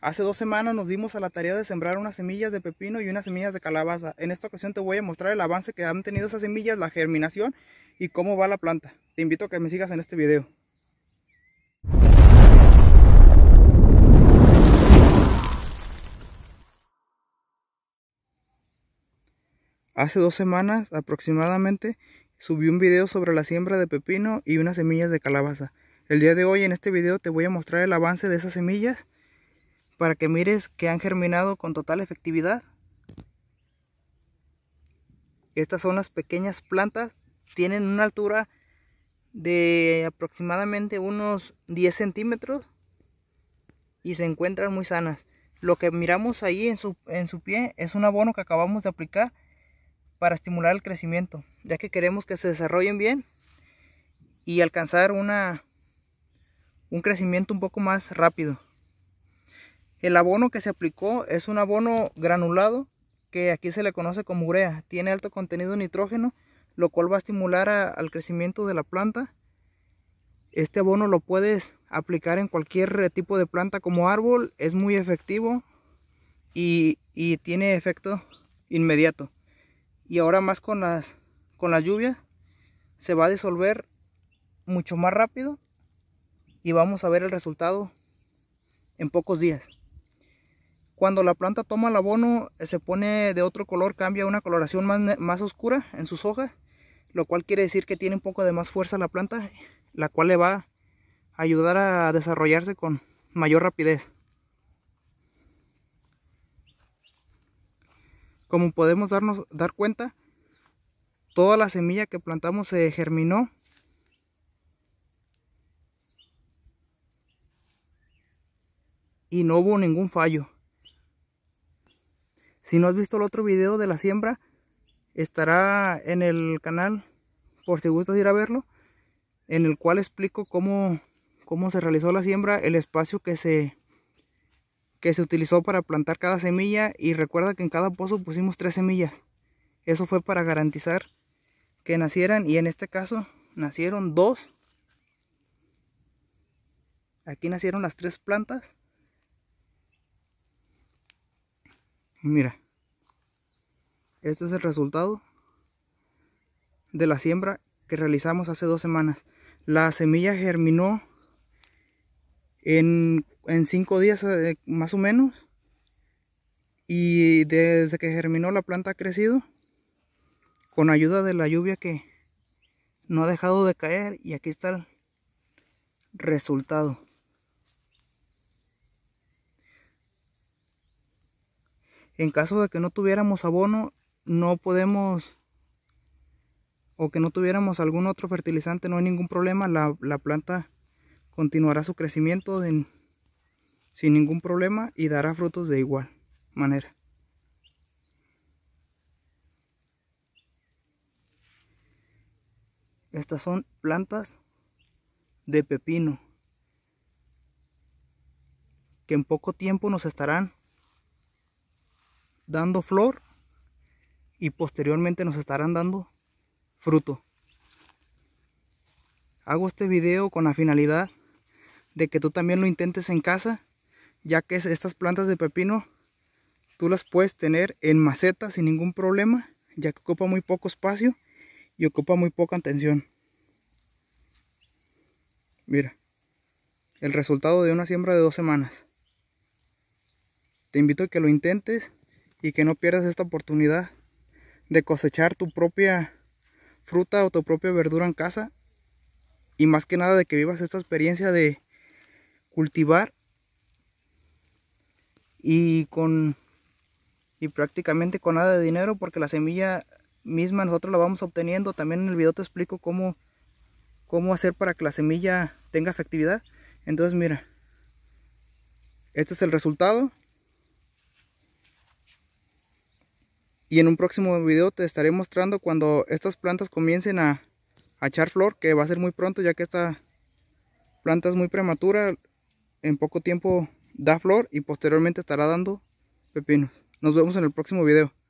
Hace dos semanas nos dimos a la tarea de sembrar unas semillas de pepino y unas semillas de calabaza. En esta ocasión te voy a mostrar el avance que han tenido esas semillas, la germinación y cómo va la planta. Te invito a que me sigas en este video. Hace dos semanas aproximadamente subí un video sobre la siembra de pepino y unas semillas de calabaza. El día de hoy en este video te voy a mostrar el avance de esas semillas para que mires que han germinado con total efectividad. Estas son unas pequeñas plantas, tienen una altura de aproximadamente unos 10 centímetros y se encuentran muy sanas. Lo que miramos ahí en su, en su pie es un abono que acabamos de aplicar para estimular el crecimiento, ya que queremos que se desarrollen bien y alcanzar una, un crecimiento un poco más rápido. El abono que se aplicó es un abono granulado que aquí se le conoce como urea. Tiene alto contenido de nitrógeno, lo cual va a estimular al crecimiento de la planta. Este abono lo puedes aplicar en cualquier tipo de planta como árbol. Es muy efectivo y, tiene efecto inmediato. Y ahora más con las, con las lluvias se va a disolver mucho más rápido y vamos a ver el resultado en pocos días. Cuando la planta toma el abono, eh, se pone de otro color, cambia una coloración más, más oscura en sus hojas, lo cual quiere decir que tiene un poco de más fuerza la planta, la cual le va a ayudar a desarrollarse con mayor rapidez. Como podemos darnos, dar cuenta, toda la semilla que plantamos se germinó y no hubo ningún fallo. Si no has visto el otro video de la siembra, estará en el canal, por si gustas ir a verlo, en el cual explico cómo, cómo se realizó la siembra, el espacio que se, que se utilizó para plantar cada semilla y recuerda que en cada pozo pusimos tres semillas. Eso fue para garantizar que nacieran y en este caso nacieron dos. Aquí nacieron las tres plantas. mira, este es el resultado de la siembra que realizamos hace dos semanas. La semilla germinó en, en cinco días eh, más o menos. Y desde que germinó la planta ha crecido con ayuda de la lluvia que no ha dejado de caer y aquí está el resultado. en caso de que no tuviéramos abono, no podemos o que no tuviéramos algún otro fertilizante, no hay ningún problema, la, planta continuará su crecimiento sin ningún problema y dará frutos de igual manera. Estas son plantas de pepino que en poco tiempo nos estarán dando flor y posteriormente nos estarán dando fruto. Hago este video con la finalidad de que tú también lo intentes en casa, ya que estas plantas de pepino tú las puedes tener en maceta sin ningún problema, ya que ocupa muy poco espacio y ocupa muy poca atención. Mira, el resultado de una siembra de dos semanas. Te invito a que lo intentes y que no pierdas esta oportunidad de cosechar tu propia fruta o tu propia verdura en casa y más que nada de que vivas esta experiencia de cultivar y con y prácticamente con nada de dinero porque la semilla misma nosotros la vamos obteniendo también en el video te explico cómo cómo hacer para que la semilla tenga efectividad entonces mira este es el resultado Y en un próximo video te estaré mostrando cuando estas plantas comiencen a, echar flor, que va a ser muy pronto ya que esta planta es muy prematura. En poco tiempo da flor y posteriormente estará dando pepinos. Nos vemos en el próximo video.